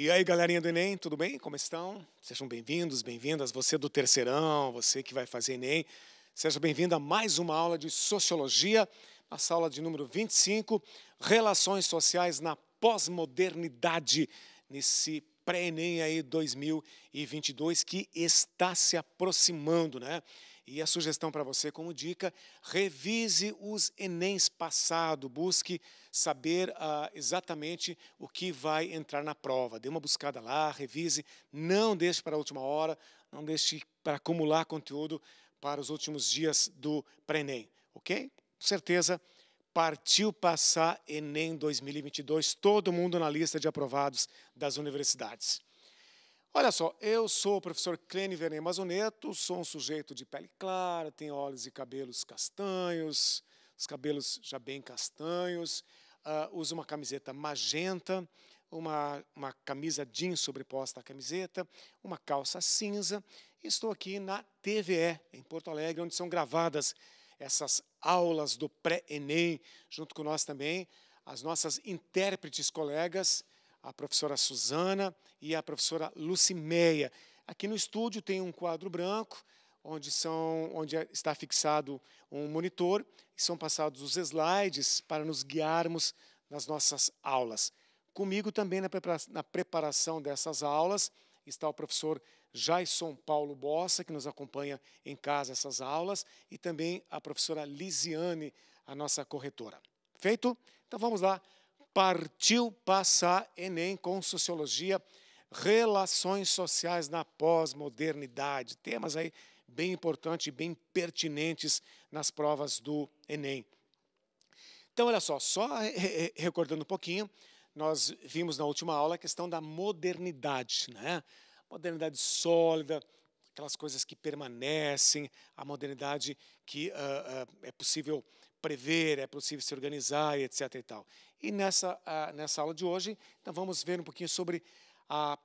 E aí, galerinha do Enem, tudo bem? Como estão? Sejam bem-vindos, bem-vindas. Você do terceirão, você que vai fazer Enem, seja bem-vinda a mais uma aula de Sociologia, na aula de número 25, Relações Sociais na Pós-Modernidade, nesse pré-Enem aí 2022 que está se aproximando, né? E a sugestão para você, como dica, revise os Enems passado, busque saber ah, exatamente o que vai entrar na prova. Dê uma buscada lá, revise, não deixe para a última hora, não deixe para acumular conteúdo para os últimos dias do pré-ENEM, ok? Com certeza, partiu passar Enem 2022, todo mundo na lista de aprovados das universidades. Olha só, eu sou o professor Clene Vernet Mazoneto, sou um sujeito de pele clara, tenho olhos e cabelos castanhos, os cabelos já bem castanhos, uh, uso uma camiseta magenta, uma, uma camisa jeans sobreposta à camiseta, uma calça cinza. Estou aqui na TVE, em Porto Alegre, onde são gravadas essas aulas do pré-ENEM, junto com nós também, as nossas intérpretes colegas, a professora Suzana e a professora Lucimeia. Aqui no estúdio tem um quadro branco, onde, são, onde é, está fixado um monitor, e são passados os slides para nos guiarmos nas nossas aulas. Comigo também na preparação dessas aulas está o professor Jaison Paulo Bossa, que nos acompanha em casa essas aulas, e também a professora Lisiane, a nossa corretora. Feito? Então vamos lá partiu passar Enem com Sociologia, Relações Sociais na Pós-Modernidade. Temas aí bem importantes e bem pertinentes nas provas do Enem. Então, olha só, só recordando um pouquinho, nós vimos na última aula a questão da modernidade, né? Modernidade sólida, aquelas coisas que permanecem, a modernidade que uh, uh, é possível prever, é possível se organizar, etc. E, tal. e nessa, nessa aula de hoje, então vamos ver um pouquinho sobre a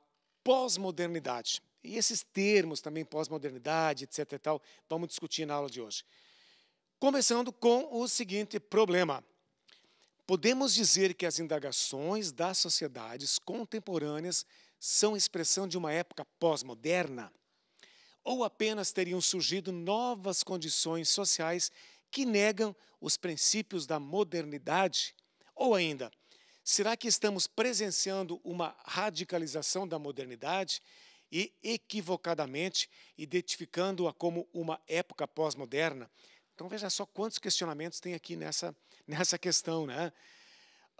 pós-modernidade. E esses termos também, pós-modernidade, etc. E tal, vamos discutir na aula de hoje. Começando com o seguinte problema. Podemos dizer que as indagações das sociedades contemporâneas são expressão de uma época pós-moderna? Ou apenas teriam surgido novas condições sociais que negam os princípios da modernidade? Ou ainda, será que estamos presenciando uma radicalização da modernidade e equivocadamente identificando-a como uma época pós-moderna? Então veja só quantos questionamentos tem aqui nessa, nessa questão. Né?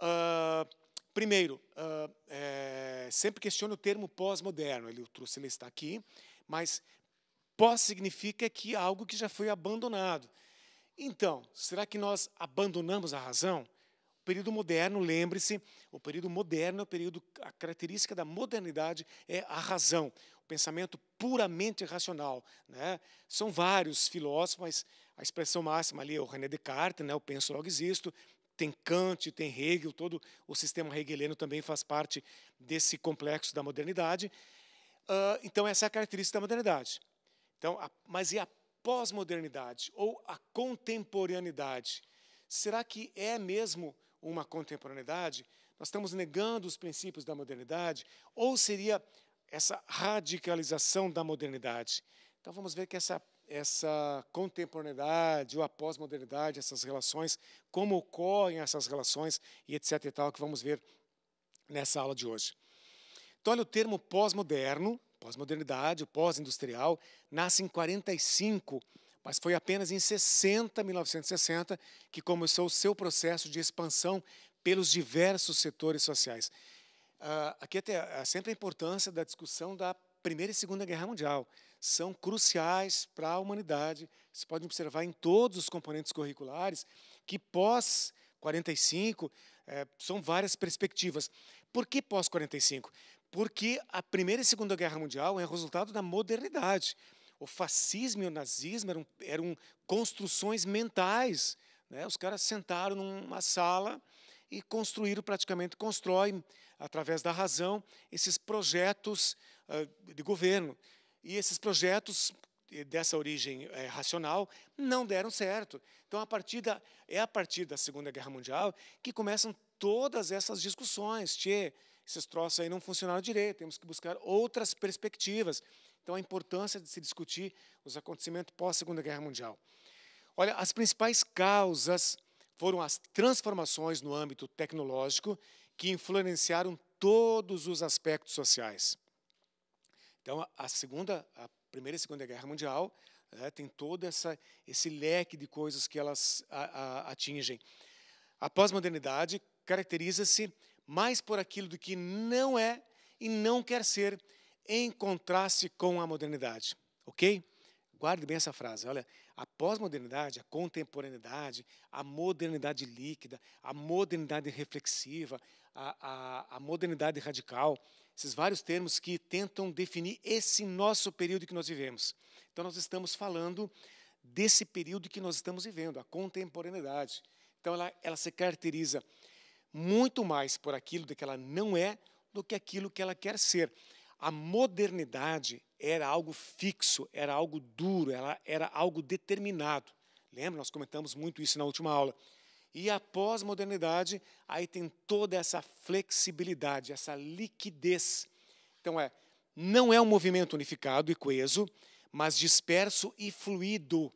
Uh, primeiro, uh, é, sempre questiono o termo pós-moderno. Ele trouxe, ele está aqui, mas pós significa que é algo que já foi abandonado. Então, será que nós abandonamos a razão? O período moderno, lembre-se, o período moderno é o período, a característica da modernidade é a razão, o pensamento puramente racional. Né? São vários filósofos, mas a expressão máxima ali é o René Descartes, né? o penso logo existo, tem Kant, tem Hegel, todo o sistema hegeliano também faz parte desse complexo da modernidade. Uh, então, essa é a característica da modernidade. Então, a, mas e a pós-modernidade ou a contemporaneidade. Será que é mesmo uma contemporaneidade? Nós estamos negando os princípios da modernidade? Ou seria essa radicalização da modernidade? Então vamos ver que essa, essa contemporaneidade ou a pós-modernidade, essas relações, como ocorrem essas relações e etc e tal, que vamos ver nessa aula de hoje. Então, olha o termo pós-moderno, pós-modernidade, o pós-industrial, nasce em 45, mas foi apenas em 60, 1960, que começou o seu processo de expansão pelos diversos setores sociais. Uh, aqui até é sempre a importância da discussão da Primeira e Segunda Guerra Mundial. São cruciais para a humanidade. Se pode observar em todos os componentes curriculares que pós 45 é, eh, são várias perspectivas. Por que pós-45? Porque a Primeira e Segunda Guerra Mundial é resultado da modernidade. O fascismo e o nazismo eram, eram construções mentais. Né? Os caras sentaram numa sala e construíram, praticamente constroem, através da razão, esses projetos uh, de governo. E esses projetos eh, dessa origem é, racional não deram certo. Então, a partir da, é a partir da Segunda Guerra Mundial que começam todas essas discussões. Tchê, esses troços aí não funcionaram direito, temos que buscar outras perspectivas. Então, a importância de se discutir os acontecimentos pós-Segunda Guerra Mundial. Olha, as principais causas foram as transformações no âmbito tecnológico que influenciaram todos os aspectos sociais. Então, a segunda, a primeira e segunda guerra mundial né, tem todo essa, esse leque de coisas que elas a, a, atingem. A pós-modernidade caracteriza-se mais por aquilo do que não é e não quer ser, em contraste com a modernidade. Ok? Guarde bem essa frase. Olha, a pós-modernidade, a contemporaneidade, a modernidade líquida, a modernidade reflexiva, a, a, a modernidade radical, esses vários termos que tentam definir esse nosso período que nós vivemos. Então, nós estamos falando desse período que nós estamos vivendo, a contemporaneidade. Então, ela, ela se caracteriza muito mais por aquilo de que ela não é do que aquilo que ela quer ser. A modernidade era algo fixo, era algo duro, ela era algo determinado. Lembra? Nós comentamos muito isso na última aula. E a pós-modernidade, aí tem toda essa flexibilidade, essa liquidez. Então, é, não é um movimento unificado e coeso, mas disperso e fluido.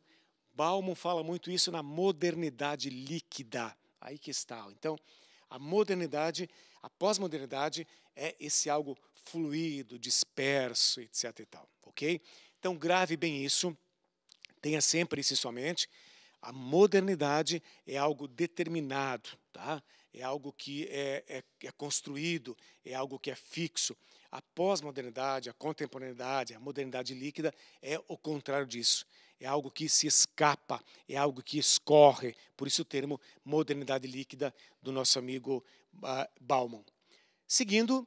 Bauman fala muito isso na modernidade líquida. Aí que está. Então, a modernidade, a pós-modernidade é esse algo fluido, disperso, etc. E tal, ok? Então grave bem isso, tenha sempre isso somente. A modernidade é algo determinado, tá? é algo que é, é, é construído, é algo que é fixo. A pós-modernidade, a contemporaneidade, a modernidade líquida é o contrário disso é algo que se escapa, é algo que escorre. Por isso o termo modernidade líquida do nosso amigo uh, Bauman. Seguindo,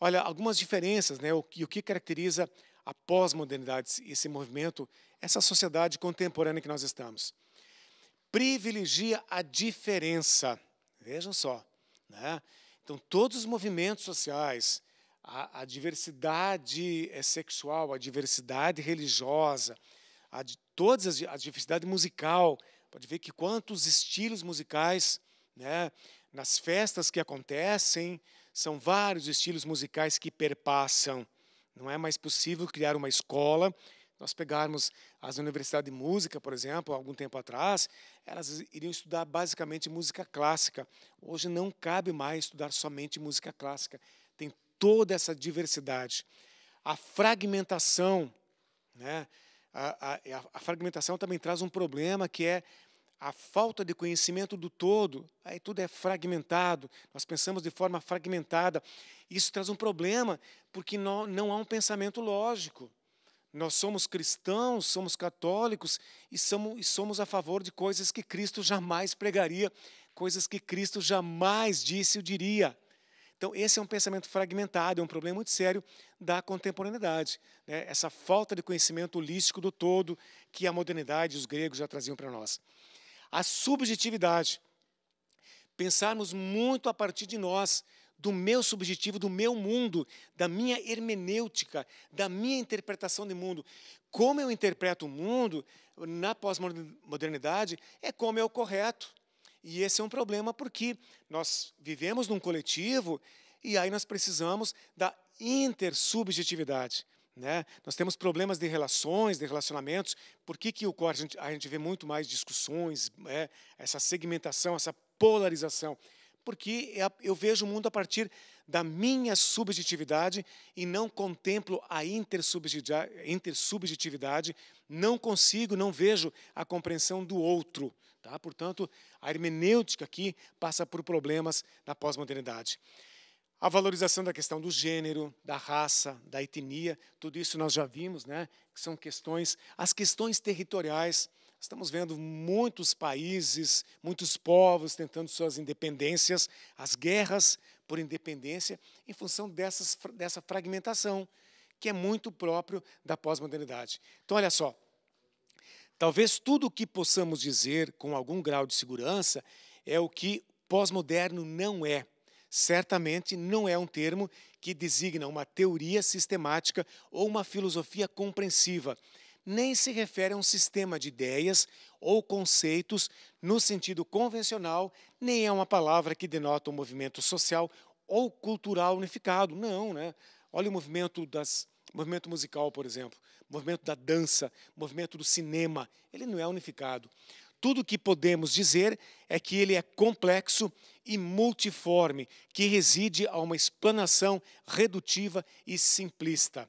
olha, algumas diferenças né, o, e o que caracteriza a pós-modernidade, esse movimento, essa sociedade contemporânea que nós estamos. Privilegia a diferença. Vejam só. Né? Então, todos os movimentos sociais, a, a diversidade eh, sexual, a diversidade religiosa, a, todas as a diversidade musical, pode ver que quantos estilos musicais, né, nas festas que acontecem, são vários estilos musicais que perpassam. Não é mais possível criar uma escola. Nós pegarmos as universidades de música, por exemplo, algum tempo atrás, elas iriam estudar basicamente música clássica. Hoje não cabe mais estudar somente música clássica. Tem toda essa diversidade. A fragmentação, né? a, a, fragmentação também traz um problema que é a falta de conhecimento do todo, aí tudo é fragmentado, nós pensamos de forma fragmentada. Isso traz um problema, porque não, não há um pensamento lógico. Nós somos cristãos, somos católicos e somos, e somos a favor de coisas que Cristo jamais pregaria, coisas que Cristo jamais disse ou diria. Então, esse é um pensamento fragmentado, é um problema muito sério da contemporaneidade. Né? Essa falta de conhecimento holístico do todo que a modernidade e os gregos já traziam para nós. A subjetividade. Pensarmos muito a partir de nós, do meu subjetivo, do meu mundo, da minha hermenêutica, da minha interpretação de mundo. Como eu interpreto o mundo, na pós-modernidade, é como é o correto e esse é um problema porque nós vivemos num coletivo e aí nós precisamos da intersubjetividade. Né? Nós temos problemas de relações, de relacionamentos. Por que, que ocorre? A gente, a gente vê muito mais discussões, né? essa segmentação, essa polarização. Porque é eu vejo o mundo a partir da minha subjetividade e não contemplo a intersubjetividade não consigo, não vejo a compreensão do outro. Tá? Portanto, a hermenêutica aqui passa por problemas da pós-modernidade. A valorização da questão do gênero, da raça, da etnia, tudo isso nós já vimos, né? Que são questões, as questões territoriais. Estamos vendo muitos países, muitos povos tentando suas independências, as guerras por independência, em função dessas, dessa fragmentação, que é muito próprio da pós-modernidade. Então, olha só, Talvez tudo o que possamos dizer com algum grau de segurança é o que pós-moderno não é. Certamente não é um termo que designa uma teoria sistemática ou uma filosofia compreensiva, nem se refere a um sistema de ideias ou conceitos no sentido convencional, nem é uma palavra que denota um movimento social ou cultural unificado. Não, né? Olha o movimento das movimento musical, por exemplo movimento da dança, movimento do cinema, ele não é unificado. Tudo o que podemos dizer é que ele é complexo e multiforme, que reside a uma explanação redutiva e simplista.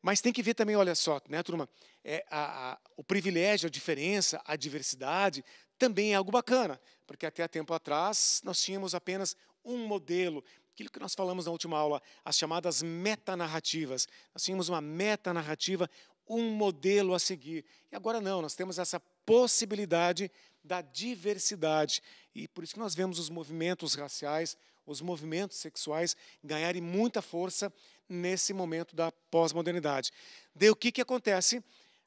Mas tem que ver também, olha só, né, turma? É, a, a, o privilégio, a diferença, a diversidade também é algo bacana, porque até há tempo atrás nós tínhamos apenas um modelo, aquilo que nós falamos na última aula, as chamadas metanarrativas. Nós tínhamos uma metanarrativa, um modelo a seguir. E agora não, nós temos essa possibilidade da diversidade. E por isso que nós vemos os movimentos raciais, os movimentos sexuais ganharem muita força nesse momento da pós-modernidade. Daí o que, que acontece?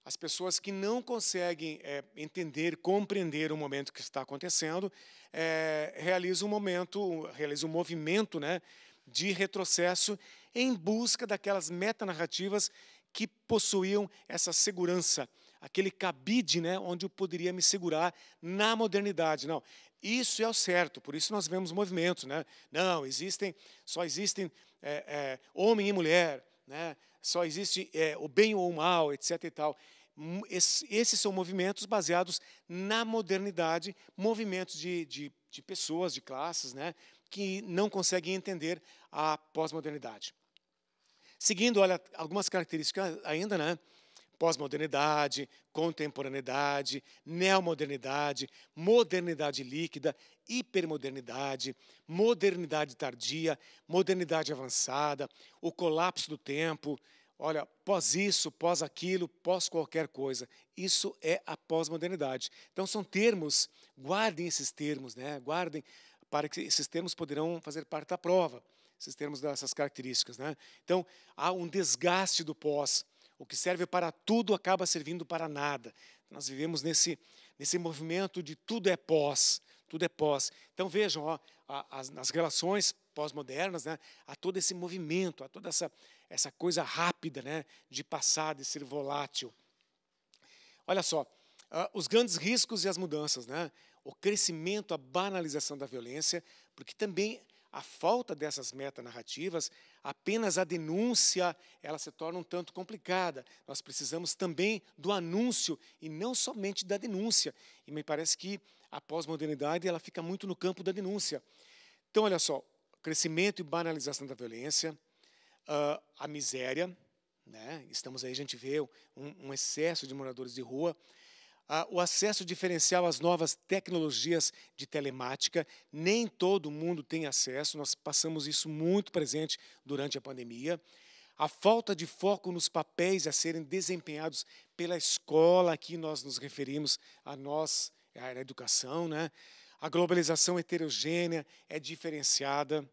as pessoas que não conseguem é, entender, compreender o momento que está acontecendo, é, eh, realizam um momento, realizam um movimento né, de retrocesso em busca daquelas metanarrativas que possuíam essa segurança, aquele cabide né, onde eu poderia me segurar na modernidade. Não, isso é o certo, por isso nós vemos movimentos. Né? Não, existem, só existem é, homem e mulher, né? só existe é, o bem ou o mal, etc. E tal. Es, esses são movimentos baseados na modernidade, movimentos de, de, de pessoas, de classes, né, que não conseguem entender a pós-modernidade. Seguindo, olha, algumas características ainda, né? pós-modernidade, contemporaneidade, neomodernidade, modernidade líquida, hipermodernidade, modernidade tardia, modernidade avançada, o colapso do tempo. Olha, pós isso, pós aquilo, pós qualquer coisa. Isso é a pós-modernidade. Então são termos, guardem esses termos, né? Guardem para que esses termos poderão fazer parte da prova, esses termos dessas características, né? Então há um desgaste do pós o que serve para tudo acaba servindo para nada. Nós vivemos nesse, nesse movimento de tudo é pós, tudo é pós. Então vejam, ó, as, nas relações pós-modernas, né, há todo esse movimento, há toda essa, essa coisa rápida né, de passar, de ser volátil. Olha só, ah, os grandes riscos e as mudanças, né? o crescimento, a banalização da violência, porque também a falta dessas metanarrativas apenas a denúncia, ela se torna um tanto complicada. Nós precisamos também do anúncio e não somente da denúncia. E me parece que a pós-modernidade ela fica muito no campo da denúncia. Então, olha só, crescimento e banalização da violência, uh, a miséria, né? estamos aí, a gente vê um, um excesso de moradores de rua, o acesso diferencial às novas tecnologias de telemática. Nem todo mundo tem acesso, nós passamos isso muito presente durante a pandemia. A falta de foco nos papéis a serem desempenhados pela escola, aqui nós nos referimos a nós, a educação, né? A globalização heterogênea é diferenciada,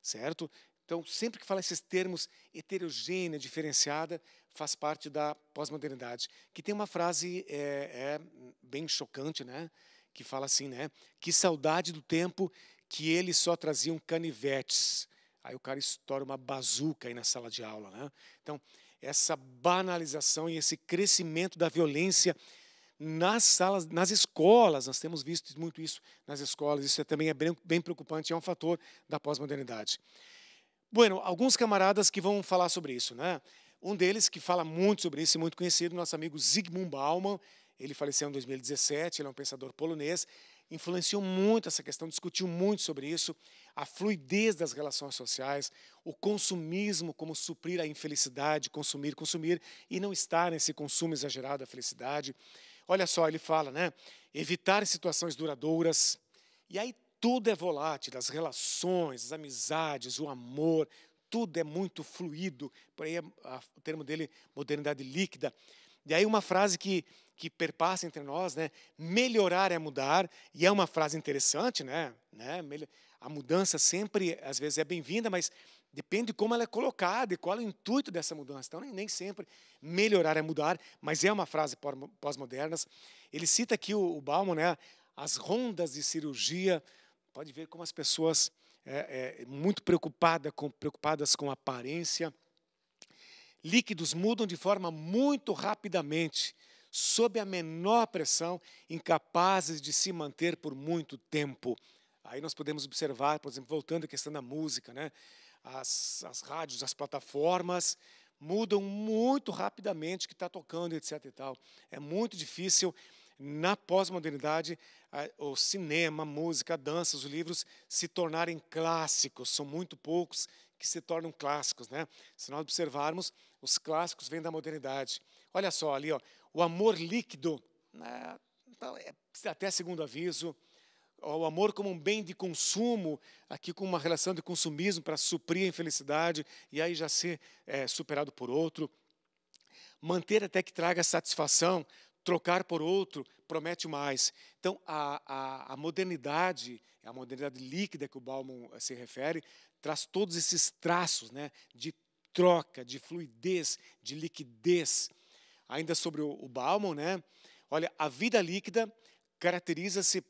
certo? Então, sempre que fala esses termos heterogênea, diferenciada, faz parte da pós-modernidade, que tem uma frase é, é, bem chocante, né? Que fala assim, né? Que saudade do tempo que eles só traziam canivetes. Aí o cara estoura uma bazuca aí na sala de aula, né? Então, essa banalização e esse crescimento da violência nas salas, nas escolas, nós temos visto muito isso nas escolas, isso é também é bem, bem preocupante, é um fator da pós-modernidade. Bueno, alguns camaradas que vão falar sobre isso, né? Um deles, que fala muito sobre isso, e muito conhecido, nosso amigo Zygmunt Bauman, ele faleceu em 2017, ele é um pensador polonês, influenciou muito essa questão, discutiu muito sobre isso, a fluidez das relações sociais, o consumismo como suprir a infelicidade, consumir, consumir e não estar nesse consumo exagerado da felicidade. Olha só, ele fala, né? Evitar situações duradouras. E aí tudo é volátil, as relações, as amizades, o amor, tudo é muito fluido, por aí é o termo dele, modernidade líquida. E aí uma frase que, que perpassa entre nós, né? Melhorar é mudar, e é uma frase interessante, né? né? A mudança sempre, às vezes, é bem-vinda, mas depende de como ela é colocada e qual é o intuito dessa mudança. Então, nem, nem sempre melhorar é mudar, mas é uma frase pós-modernas. Ele cita aqui o, o Bauman, né? As rondas de cirurgia, pode ver como as pessoas é, é, muito preocupada com, preocupadas com aparência. Líquidos mudam de forma muito rapidamente, sob a menor pressão, incapazes de se manter por muito tempo. Aí nós podemos observar, por exemplo, voltando à questão da música, né? as, as rádios, as plataformas mudam muito rapidamente que está tocando, etc. E tal. É muito difícil na pós-modernidade, o cinema, a música, a dança, os livros se tornarem clássicos. São muito poucos que se tornam clássicos. Né? Se nós observarmos, os clássicos vêm da modernidade. Olha só ali, ó, o amor líquido, né, então, é, até segundo aviso, o amor como um bem de consumo, aqui com uma relação de consumismo para suprir a infelicidade e aí já ser é, superado por outro. Manter até que traga satisfação, trocar por outro promete mais. Então, a, a, a modernidade, a modernidade líquida que o Bauman eh, se refere, traz todos esses traços né, de troca, de fluidez, de liquidez. Ainda sobre o, o Bauman, né, olha, a vida líquida caracteriza-se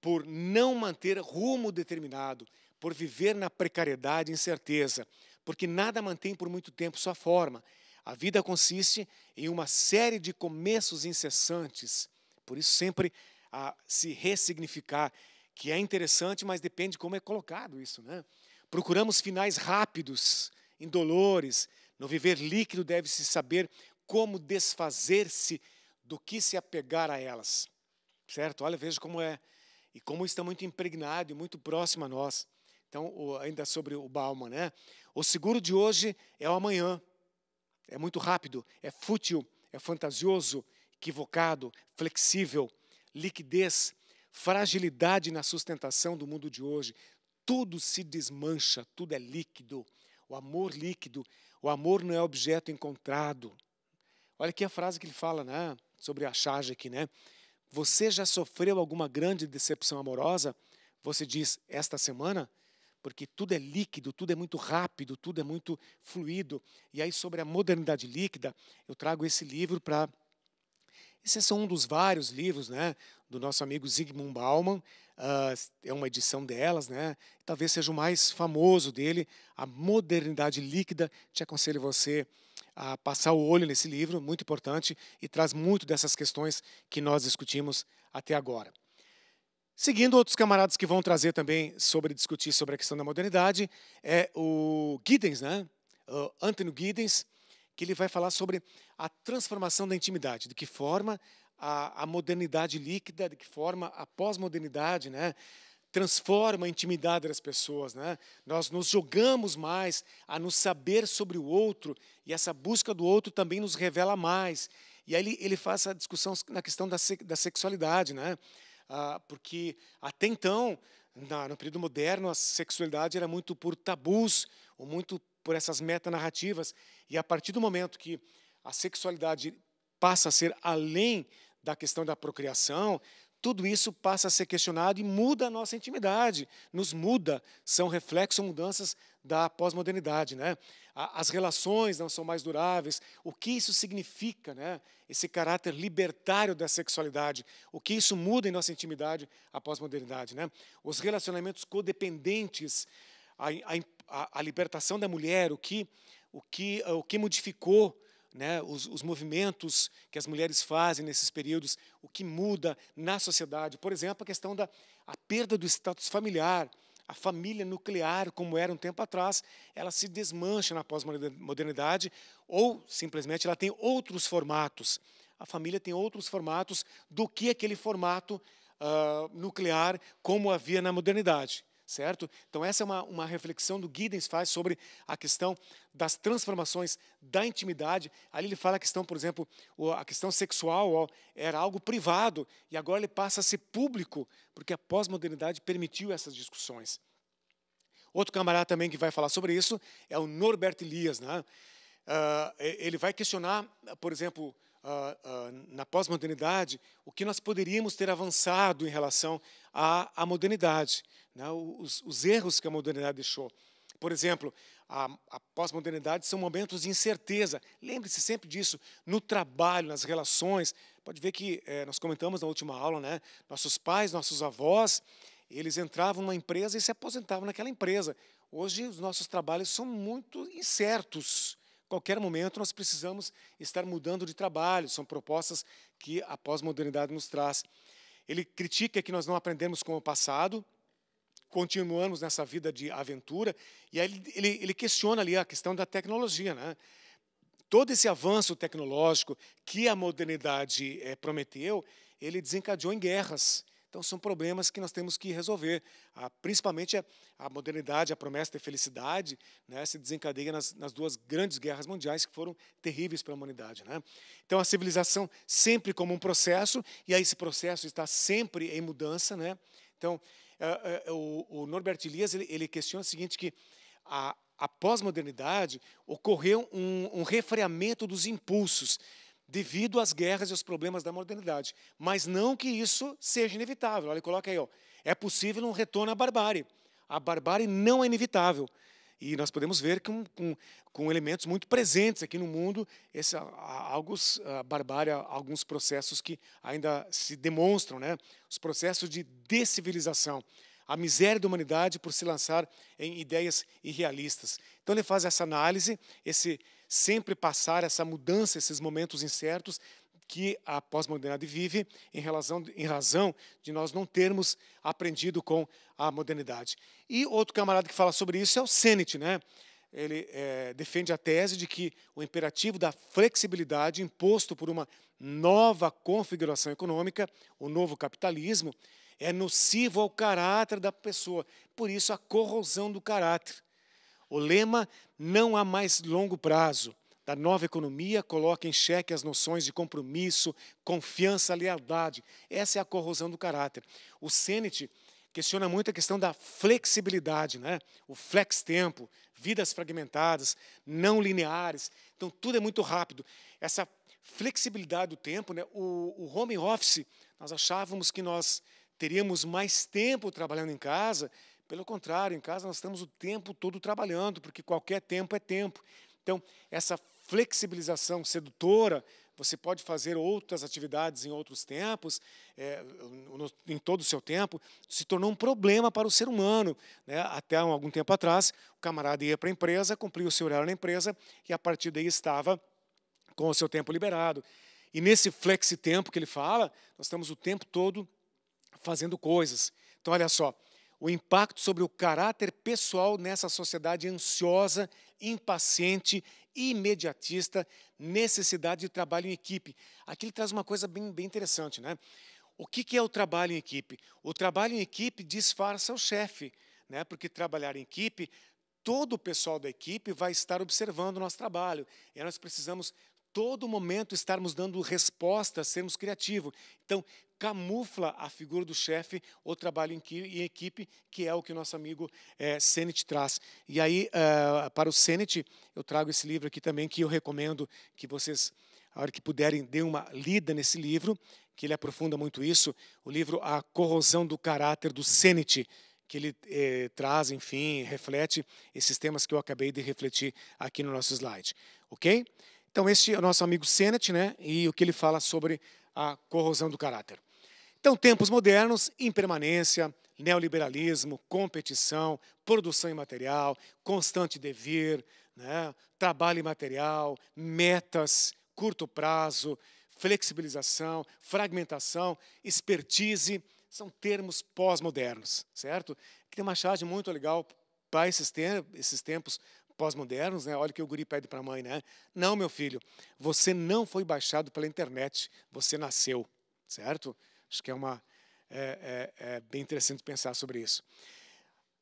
por não manter rumo determinado, por viver na precariedade e incerteza, porque nada mantém por muito tempo sua forma, a vida consiste em uma série de começos incessantes, por isso sempre a se ressignificar, que é interessante, mas depende de como é colocado isso, né? Procuramos finais rápidos, indolores. No viver líquido deve-se saber como desfazer-se do que se apegar a elas. Certo? Olha, veja como é e como está muito impregnado e muito próximo a nós. Então, ainda sobre o Bauman, né? O seguro de hoje é o amanhã é muito rápido, é fútil, é fantasioso, equivocado, flexível, liquidez, fragilidade na sustentação do mundo de hoje. Tudo se desmancha, tudo é líquido. O amor líquido, o amor não é objeto encontrado. Olha aqui a frase que ele fala, né, sobre a charge aqui, né? Você já sofreu alguma grande decepção amorosa? Você diz esta semana? porque tudo é líquido, tudo é muito rápido, tudo é muito fluido. E aí, sobre a modernidade líquida, eu trago esse livro para. Esse é só um dos vários livros né, do nosso amigo Zygmunt Bauman, uh, é uma edição delas, né? talvez seja o mais famoso dele, A Modernidade Líquida. Te aconselho você a passar o olho nesse livro, muito importante, e traz muito dessas questões que nós discutimos até agora. Seguindo outros camaradas que vão trazer também sobre discutir sobre a questão da modernidade, é o Giddens, né? O Anthony Giddens, que ele vai falar sobre a transformação da intimidade, de que forma a, a modernidade líquida, de que forma a pós-modernidade, né? transforma a intimidade das pessoas, né? Nós nos jogamos mais a nos saber sobre o outro e essa busca do outro também nos revela mais. E aí ele, ele faz a discussão na questão da, da sexualidade, né? Ah, porque até então, no período moderno, a sexualidade era muito por tabus, ou muito por essas metanarrativas. E a partir do momento que a sexualidade passa a ser além da questão da procriação, tudo isso passa a ser questionado e muda a nossa intimidade, nos muda, são reflexos, mudanças da pós-modernidade. Né? As relações não são mais duráveis. O que isso significa, né? esse caráter libertário da sexualidade? O que isso muda em nossa intimidade, a pós-modernidade? Né? Os relacionamentos codependentes, a, a, a libertação da mulher, o que, o que, o que modificou né, os, os, movimentos que as mulheres fazem nesses períodos, o que muda na sociedade. Por exemplo, a questão da a perda do status familiar, a família nuclear, como era um tempo atrás, ela se desmancha na pós-modernidade ou simplesmente ela tem outros formatos. A família tem outros formatos do que aquele formato uh, nuclear como havia na modernidade certo? Então, essa é uma, uma reflexão do Giddens faz sobre a questão das transformações da intimidade. Ali ele fala a questão, por exemplo, a questão sexual era algo privado e agora ele passa a ser público, porque a pós-modernidade permitiu essas discussões. Outro camarada também que vai falar sobre isso é o Norbert Elias. Né? Uh, ele vai questionar, por exemplo, ah, ah, na pós-modernidade, o que nós poderíamos ter avançado em relação à, à modernidade, né? os, os, erros que a modernidade deixou. Por exemplo, a, a pós-modernidade são momentos de incerteza. Lembre-se sempre disso no trabalho, nas relações. Pode ver que é, nós comentamos na última aula, né? Nossos pais, nossos avós, eles entravam numa empresa e se aposentavam naquela empresa. Hoje os nossos trabalhos são muito incertos qualquer momento nós precisamos estar mudando de trabalho. São propostas que a pós-modernidade nos traz. Ele critica que nós não aprendemos com o passado, continuamos nessa vida de aventura, e aí ele, ele questiona ali a questão da tecnologia. Né? Todo esse avanço tecnológico que a modernidade é, prometeu, ele desencadeou em guerras, então, são problemas que nós temos que resolver. A, principalmente a, a, modernidade, a promessa de felicidade, né, se desencadeia nas, nas, duas grandes guerras mundiais que foram terríveis para a humanidade. Né? Então, a civilização sempre como um processo, e aí esse processo está sempre em mudança. Né? Então, é, é, é, o, o, Norbert Elias ele, ele questiona o seguinte, que a, a pós-modernidade ocorreu um, um refreamento dos impulsos, devido às guerras e aos problemas da modernidade. Mas não que isso seja inevitável. Olha, coloca aí, ó. é possível um retorno à barbárie. A barbárie não é inevitável. E nós podemos ver que com, com, com elementos muito presentes aqui no mundo, esse, alguns, a barbárie, alguns processos que ainda se demonstram, né? os processos de descivilização, a miséria da humanidade por se lançar em ideias irrealistas. Então ele faz essa análise, esse, sempre passar essa mudança, esses momentos incertos que a pós-modernidade vive em, relação, em razão de nós não termos aprendido com a modernidade. E outro camarada que fala sobre isso é o Sennett, né? ele é, defende a tese de que o imperativo da flexibilidade imposto por uma nova configuração econômica, o novo capitalismo, é nocivo ao caráter da pessoa. Por isso, a corrosão do caráter. O lema Não há mais longo prazo da nova economia coloca em xeque as noções de compromisso, confiança, lealdade. Essa é a corrosão do caráter. O Sennett questiona muito a questão da flexibilidade, né? o flex-tempo, vidas fragmentadas, não lineares. Então, tudo é muito rápido. Essa flexibilidade do tempo, né? o, o home office, nós achávamos que nós teríamos mais tempo trabalhando em casa. Pelo contrário, em casa nós estamos o tempo todo trabalhando, porque qualquer tempo é tempo. Então, essa flexibilização sedutora, você pode fazer outras atividades em outros tempos, é, no, em todo o seu tempo, se tornou um problema para o ser humano. Né? Até algum tempo atrás, o camarada ia para a empresa, cumpria o seu horário na empresa e a partir daí estava com o seu tempo liberado. E nesse flexi-tempo que ele fala, nós estamos o tempo todo fazendo coisas. Então, olha só, o impacto sobre o caráter pessoal nessa sociedade ansiosa, impaciente, imediatista, necessidade de trabalho em equipe. Aqui ele traz uma coisa bem, bem interessante, né? O que, que é o trabalho em equipe? O trabalho em equipe disfarça o chefe, né? porque trabalhar em equipe todo o pessoal da equipe vai estar observando o nosso trabalho. E nós precisamos todo momento estarmos dando resposta, sermos criativos. Então, camufla a figura do chefe ou trabalho em, equipe, que é o que nosso amigo é, traz. E aí, uh, para o Senet, eu trago esse livro aqui também, que eu recomendo que vocês, a hora que puderem, dêem uma lida nesse livro, que ele aprofunda muito isso, o livro A Corrosão do Caráter, do Senet, que ele eh, traz, enfim, reflete esses temas que eu acabei de refletir aqui no nosso slide. Ok? Então, este é o nosso amigo Sennett, né? E o que ele fala sobre a corrosão do caráter. Então, tempos modernos, impermanência, neoliberalismo, competição, produção imaterial, constante devir, né? trabalho imaterial, metas, curto prazo, flexibilização, fragmentação, expertise, são termos pós-modernos, certo? Que tem uma charge muito legal para esses, esses tempos pós-modernos, né? Olha o que o guri pede para a mãe, né? Não, meu filho, você não foi baixado pela internet, você nasceu, certo? Acho que é uma é, é, é bem interessante pensar sobre isso.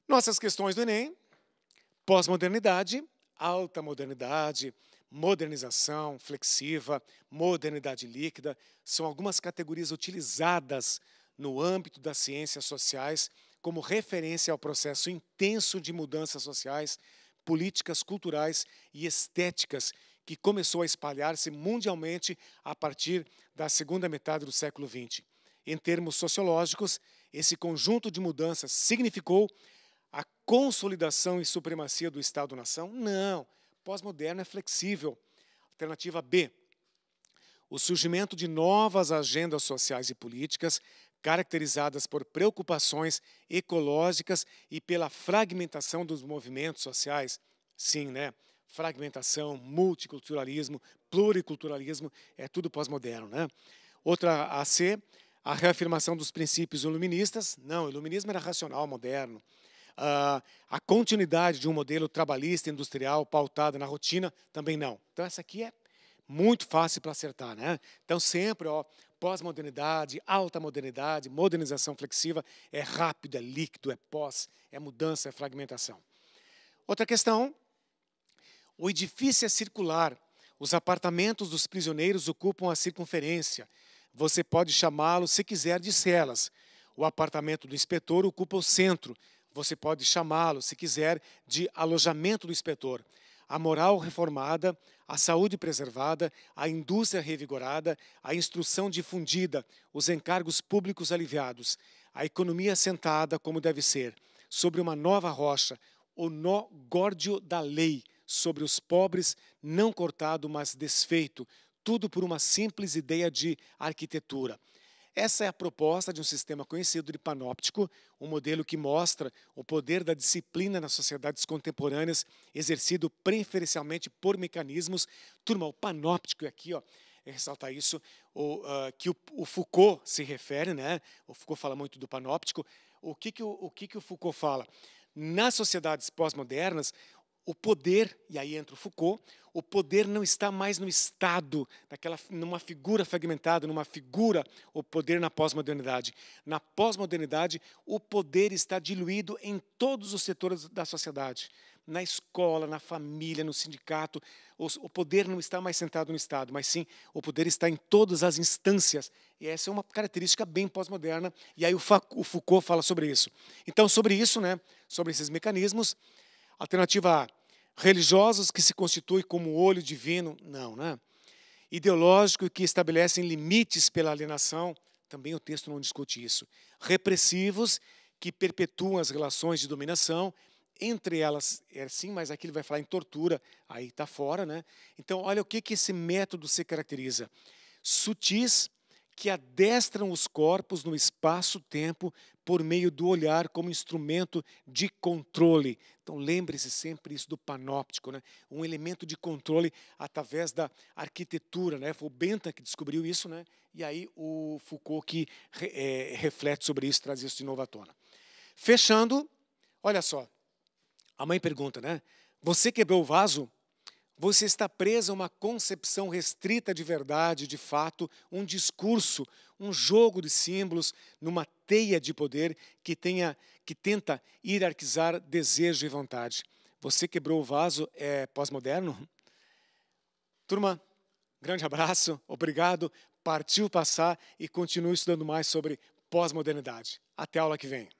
Nossas questões do Enem, pós-modernidade, alta modernidade, modernização flexiva, modernidade líquida, são algumas categorias utilizadas no âmbito das ciências sociais como referência ao processo intenso de mudanças sociais políticas, culturais e estéticas que começou a espalhar-se mundialmente a partir da segunda metade do século XX. Em termos sociológicos, esse conjunto de mudanças significou a consolidação e supremacia do Estado-nação? Não. Pós-moderno é flexível. Alternativa B o surgimento de novas agendas sociais e políticas caracterizadas por preocupações ecológicas e pela fragmentação dos movimentos sociais. Sim, né? Fragmentação, multiculturalismo, pluriculturalismo, é tudo pós-moderno, né? Outra a a reafirmação dos princípios iluministas. Não, o iluminismo era racional, moderno. Uh, a continuidade de um modelo trabalhista industrial pautado na rotina, também não. Então, essa aqui é muito fácil para acertar, né? Então sempre, ó, pós-modernidade, alta modernidade, modernização flexiva é rápido, é líquido, é pós, é mudança, é fragmentação. Outra questão, o edifício é circular. Os apartamentos dos prisioneiros ocupam a circunferência. Você pode chamá-los, se quiser, de celas. O apartamento do inspetor ocupa o centro. Você pode chamá-lo, se quiser, de alojamento do inspetor a moral reformada, a saúde preservada, a indústria revigorada, a instrução difundida, os encargos públicos aliviados, a economia sentada como deve ser, sobre uma nova rocha, o nó górdio da lei, sobre os pobres, não cortado, mas desfeito, tudo por uma simples ideia de arquitetura. Essa é a proposta de um sistema conhecido de panóptico, um modelo que mostra o poder da disciplina nas sociedades contemporâneas, exercido preferencialmente por mecanismos. Turma, o panóptico aqui, ó, é ressaltar isso, o, uh, que o, o, Foucault se refere, né? o Foucault fala muito do panóptico. O que, que, o, o que, que o Foucault fala? Nas sociedades pós-modernas, o poder, e aí entra o Foucault, o poder não está mais no Estado, naquela, numa figura fragmentada, numa figura, o poder na pós-modernidade. Na pós-modernidade, o poder está diluído em todos os setores da sociedade. Na escola, na família, no sindicato, o poder não está mais sentado no Estado, mas sim o poder está em todas as instâncias. E essa é uma característica bem pós-moderna, e aí o Foucault fala sobre isso. Então, sobre isso, né, sobre esses mecanismos, alternativa A, religiosos que se constituem como olho divino, não, né? Ideológico que estabelecem limites pela alienação, também o texto não discute isso. Repressivos que perpetuam as relações de dominação, entre elas, é sim, mas aqui ele vai falar em tortura, aí está fora, né? Então, olha o que, que esse método se caracteriza: sutis que adestram os corpos no espaço-tempo por meio do olhar como instrumento de controle. Então lembre-se sempre isso do panóptico, né? um elemento de controle através da arquitetura. Né? Foi o Benta que descobriu isso, né? e aí o Foucault que é, reflete sobre isso, traz isso de novo à tona. Fechando, olha só, a mãe pergunta, né? Você quebrou o vaso? Você está presa a uma concepção restrita de verdade, de fato, um discurso, um jogo de símbolos, numa teia de poder que, tenha, que tenta hierarquizar desejo e vontade. Você quebrou o vaso, é pós-moderno? Turma, grande abraço, obrigado. Partiu passar e continue estudando mais sobre pós-modernidade. Até a aula que vem.